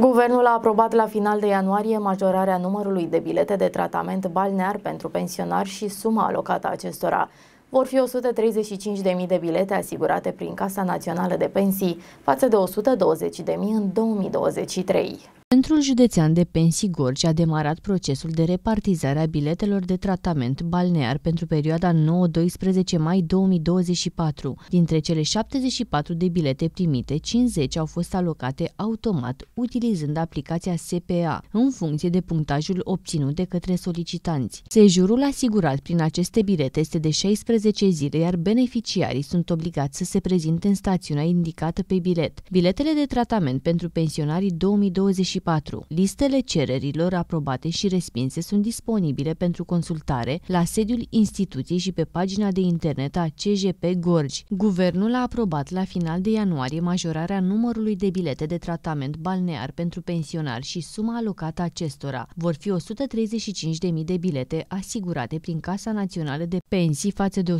Guvernul a aprobat la final de ianuarie majorarea numărului de bilete de tratament balnear pentru pensionari și suma alocată acestora. Vor fi 135.000 de bilete asigurate prin Casa Națională de Pensii, față de 120.000 în 2023. Centrul Județean de Pensii Gorj a demarat procesul de repartizare a biletelor de tratament balnear pentru perioada 9-12 mai 2024. Dintre cele 74 de bilete primite, 50 au fost alocate automat utilizând aplicația SPA, în funcție de punctajul obținut de către solicitanți. Sejurul asigurat prin aceste bilete este de 16 zile, iar beneficiarii sunt obligați să se prezinte în stațiunea indicată pe bilet. Biletele de tratament pentru pensionarii 2024 2024. Listele cererilor aprobate și respinse sunt disponibile pentru consultare la sediul instituției și pe pagina de internet a CGP Gorj. Guvernul a aprobat la final de ianuarie majorarea numărului de bilete de tratament balnear pentru pensionari și suma alocată acestora. Vor fi 135.000 de bilete asigurate prin Casa Națională de Pensii față de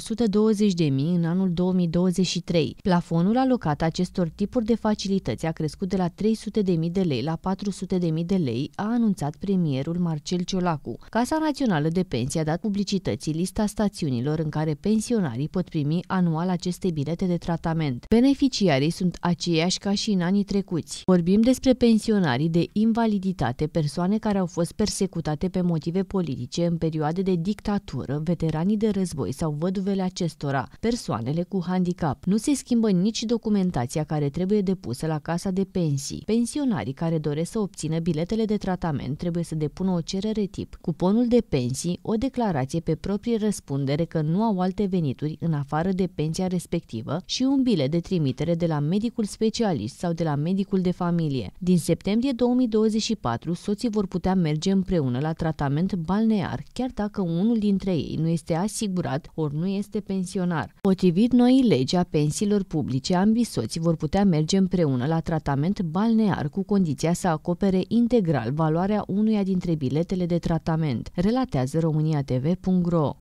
120.000 în anul 2023. Plafonul alocat acestor tipuri de facilități a crescut de la 300.000 de lei la 400.000 de lei, a anunțat premierul Marcel Ciolacu. Casa Națională de Pensii a dat publicității lista stațiunilor în care pensionarii pot primi anual aceste bilete de tratament. Beneficiarii sunt aceiași ca și în anii trecuți. Vorbim despre pensionarii de invaliditate, persoane care au fost persecutate pe motive politice în perioade de dictatură, veteranii de război sau văduvele acestora, persoanele cu handicap. Nu se schimbă nici documentația care trebuie depusă la casa de pensii. Pensionarii care doresc să obțină biletele de tratament, trebuie să depună o cerere tip, cuponul de pensii, o declarație pe proprie răspundere că nu au alte venituri în afară de pensia respectivă și un bilet de trimitere de la medicul specialist sau de la medicul de familie. Din septembrie 2024, soții vor putea merge împreună la tratament balnear, chiar dacă unul dintre ei nu este asigurat ori nu este pensionar. Potrivit noii legi a pensiilor publice, ambii soții vor putea merge împreună la tratament balnear cu condiția să acopere acopere integral valoarea unuia dintre biletele de tratament, relatează TV.RO